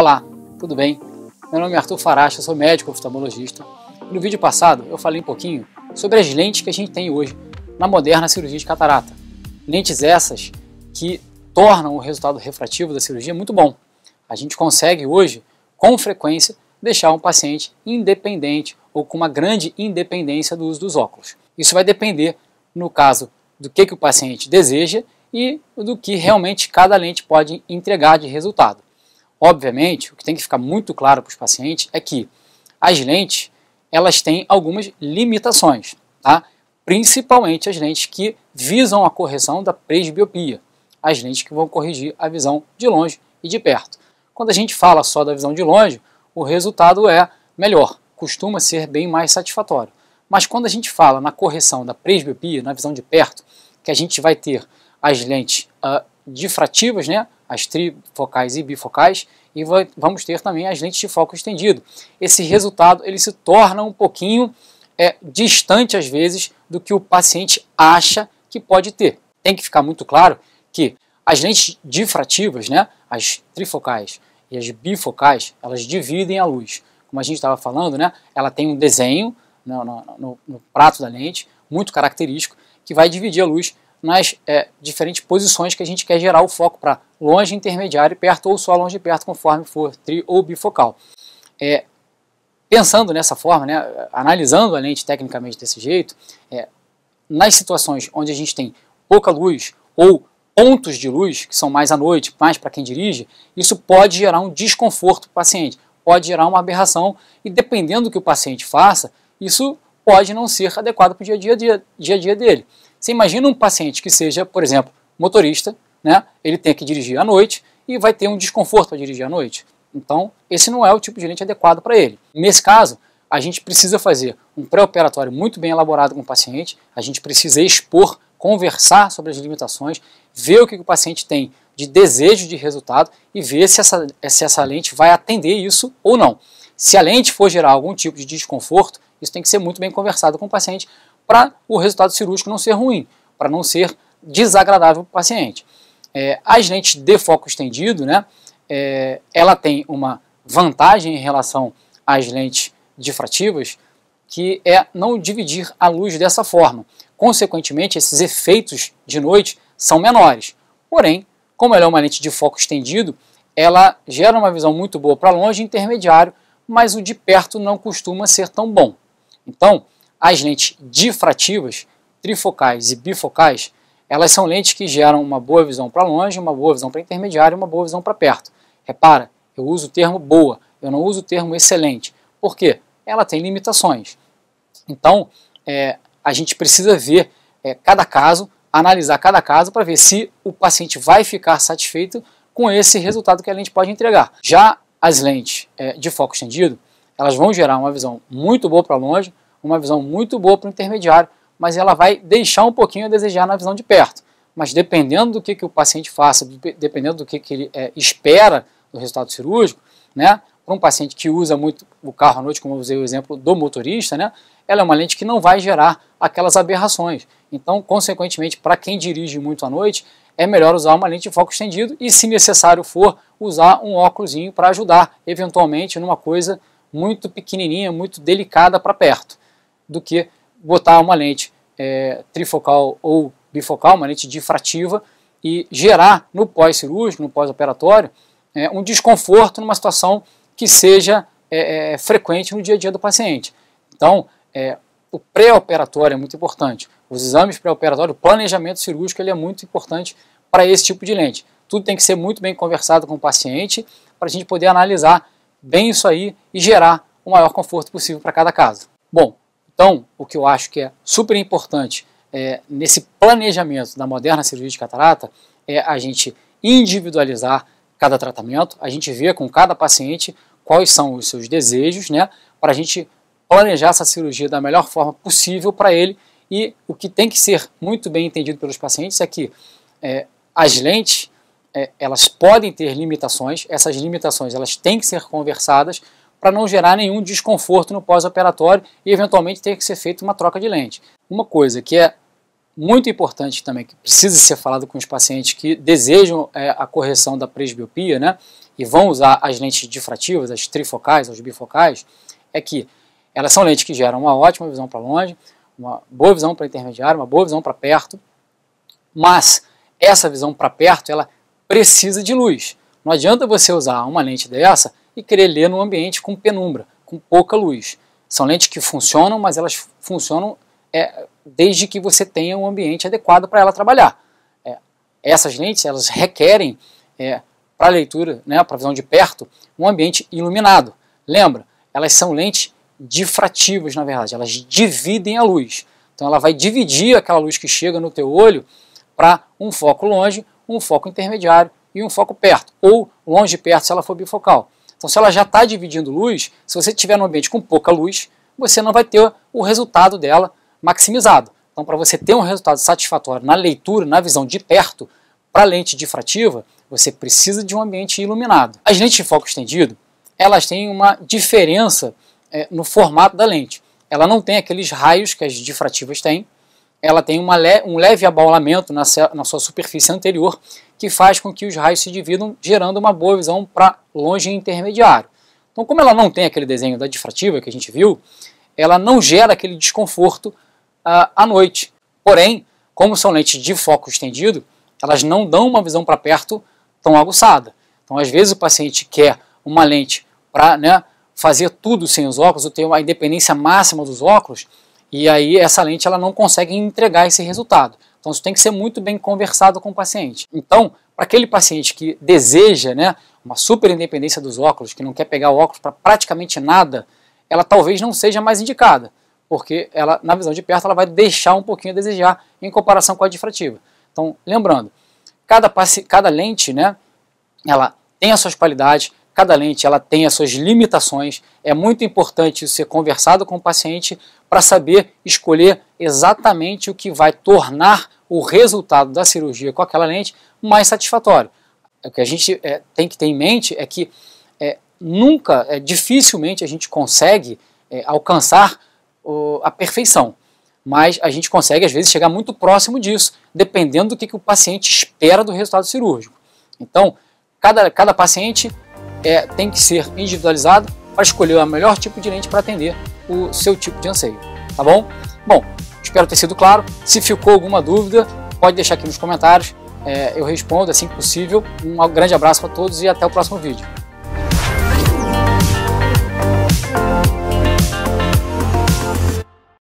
Olá, tudo bem? Meu nome é Arthur Faracha, sou médico oftalmologista. No vídeo passado eu falei um pouquinho sobre as lentes que a gente tem hoje na moderna cirurgia de catarata. Lentes essas que tornam o resultado refrativo da cirurgia muito bom. A gente consegue hoje, com frequência, deixar um paciente independente ou com uma grande independência do uso dos óculos. Isso vai depender, no caso, do que, que o paciente deseja e do que realmente cada lente pode entregar de resultado. Obviamente, o que tem que ficar muito claro para os pacientes é que as lentes elas têm algumas limitações, tá? principalmente as lentes que visam a correção da presbiopia, as lentes que vão corrigir a visão de longe e de perto. Quando a gente fala só da visão de longe, o resultado é melhor, costuma ser bem mais satisfatório. Mas quando a gente fala na correção da presbiopia, na visão de perto, que a gente vai ter as lentes uh, difrativas, né, as trifocais e bifocais, e vamos ter também as lentes de foco estendido. Esse resultado ele se torna um pouquinho é, distante, às vezes, do que o paciente acha que pode ter. Tem que ficar muito claro que as lentes difrativas, né, as trifocais e as bifocais, elas dividem a luz. Como a gente estava falando, né, ela tem um desenho no, no, no prato da lente muito característico que vai dividir a luz nas é, diferentes posições que a gente quer gerar o foco para longe, intermediário, perto ou só longe e perto, conforme for tri ou bifocal. É, pensando nessa forma, né, analisando a lente tecnicamente desse jeito, é, nas situações onde a gente tem pouca luz ou pontos de luz, que são mais à noite, mais para quem dirige, isso pode gerar um desconforto para o paciente, pode gerar uma aberração e dependendo do que o paciente faça, isso pode não ser adequado para o dia a dia, dia, dia, -a -dia dele. Você imagina um paciente que seja, por exemplo, motorista, né? ele tem que dirigir à noite e vai ter um desconforto para dirigir à noite. Então, esse não é o tipo de lente adequado para ele. Nesse caso, a gente precisa fazer um pré-operatório muito bem elaborado com o paciente, a gente precisa expor, conversar sobre as limitações, ver o que o paciente tem de desejo de resultado e ver se essa, se essa lente vai atender isso ou não. Se a lente for gerar algum tipo de desconforto, isso tem que ser muito bem conversado com o paciente para o resultado cirúrgico não ser ruim, para não ser desagradável para o paciente. É, as lentes de foco estendido, né, é, ela tem uma vantagem em relação às lentes difrativas, que é não dividir a luz dessa forma. Consequentemente, esses efeitos de noite são menores. Porém, como ela é uma lente de foco estendido, ela gera uma visão muito boa para longe e intermediário, mas o de perto não costuma ser tão bom. Então, as lentes difrativas, trifocais e bifocais, elas são lentes que geram uma boa visão para longe, uma boa visão para intermediário e uma boa visão para perto. Repara, eu uso o termo boa, eu não uso o termo excelente. Por quê? Ela tem limitações. Então, é, a gente precisa ver é, cada caso, analisar cada caso para ver se o paciente vai ficar satisfeito com esse resultado que a lente pode entregar. Já as lentes é, de foco estendido, elas vão gerar uma visão muito boa para longe, uma visão muito boa para o intermediário, mas ela vai deixar um pouquinho a desejar na visão de perto. Mas dependendo do que, que o paciente faça, dependendo do que, que ele é, espera do resultado cirúrgico, né, para um paciente que usa muito o carro à noite, como eu usei o exemplo do motorista, né, ela é uma lente que não vai gerar aquelas aberrações. Então, consequentemente, para quem dirige muito à noite, é melhor usar uma lente de foco estendido e, se necessário for, usar um óculosinho para ajudar, eventualmente, numa coisa muito pequenininha, muito delicada para perto do que botar uma lente é, trifocal ou bifocal, uma lente difrativa, e gerar no pós-cirúrgico, no pós-operatório, é, um desconforto numa situação que seja é, é frequente no dia a dia do paciente. Então, é, o pré-operatório é muito importante. Os exames pré-operatórios, o planejamento cirúrgico ele é muito importante para esse tipo de lente. Tudo tem que ser muito bem conversado com o paciente para a gente poder analisar bem isso aí e gerar o maior conforto possível para cada caso. Bom, então, o que eu acho que é super importante é, nesse planejamento da moderna cirurgia de catarata é a gente individualizar cada tratamento, a gente ver com cada paciente quais são os seus desejos, né, para a gente planejar essa cirurgia da melhor forma possível para ele. E o que tem que ser muito bem entendido pelos pacientes é que é, as lentes é, elas podem ter limitações, essas limitações elas têm que ser conversadas para não gerar nenhum desconforto no pós-operatório e eventualmente ter que ser feita uma troca de lente. Uma coisa que é muito importante também, que precisa ser falado com os pacientes que desejam é, a correção da presbiopia, né, e vão usar as lentes difrativas, as trifocais, as bifocais, é que elas são lentes que geram uma ótima visão para longe, uma boa visão para intermediário, uma boa visão para perto, mas essa visão para perto, ela precisa de luz. Não adianta você usar uma lente dessa e querer ler num ambiente com penumbra, com pouca luz. São lentes que funcionam, mas elas funcionam é, desde que você tenha um ambiente adequado para ela trabalhar. É, essas lentes elas requerem é, para leitura, né, para visão de perto, um ambiente iluminado. Lembra, elas são lentes difrativas, na verdade, elas dividem a luz. Então ela vai dividir aquela luz que chega no teu olho para um foco longe, um foco intermediário e um foco perto, ou longe e perto se ela for bifocal. Então, se ela já está dividindo luz, se você tiver num ambiente com pouca luz, você não vai ter o resultado dela maximizado. Então, para você ter um resultado satisfatório na leitura, na visão de perto, para lente difrativa, você precisa de um ambiente iluminado. As lentes de foco estendido, elas têm uma diferença é, no formato da lente. Ela não tem aqueles raios que as difrativas têm, ela tem le um leve abaulamento na, na, sua superfície anterior, que faz com que os raios se dividam, gerando uma boa visão para longe e intermediário. Então, como ela não tem aquele desenho da difrativa que a gente viu, ela não gera aquele desconforto ah, à noite. Porém, como são lentes de foco estendido, elas não dão uma visão para perto tão aguçada. Então, às vezes, o paciente quer uma lente para né, fazer tudo sem os óculos, ou ter uma independência máxima dos óculos, e aí essa lente ela não consegue entregar esse resultado. Então isso tem que ser muito bem conversado com o paciente. Então, para aquele paciente que deseja né, uma super independência dos óculos, que não quer pegar o óculos para praticamente nada, ela talvez não seja mais indicada, porque ela, na visão de perto ela vai deixar um pouquinho a desejar em comparação com a difrativa. Então, lembrando, cada, cada lente né, ela tem as suas qualidades, Cada lente ela tem as suas limitações. É muito importante ser conversado com o paciente para saber escolher exatamente o que vai tornar o resultado da cirurgia com aquela lente mais satisfatório. O que a gente é, tem que ter em mente é que é, nunca, é, dificilmente a gente consegue é, alcançar o, a perfeição, mas a gente consegue às vezes chegar muito próximo disso, dependendo do que, que o paciente espera do resultado cirúrgico. Então, cada, cada paciente é, tem que ser individualizado para escolher o melhor tipo de lente para atender o seu tipo de anseio, tá bom? Bom, espero ter sido claro. Se ficou alguma dúvida, pode deixar aqui nos comentários. É, eu respondo é assim que possível. Um grande abraço para todos e até o próximo vídeo.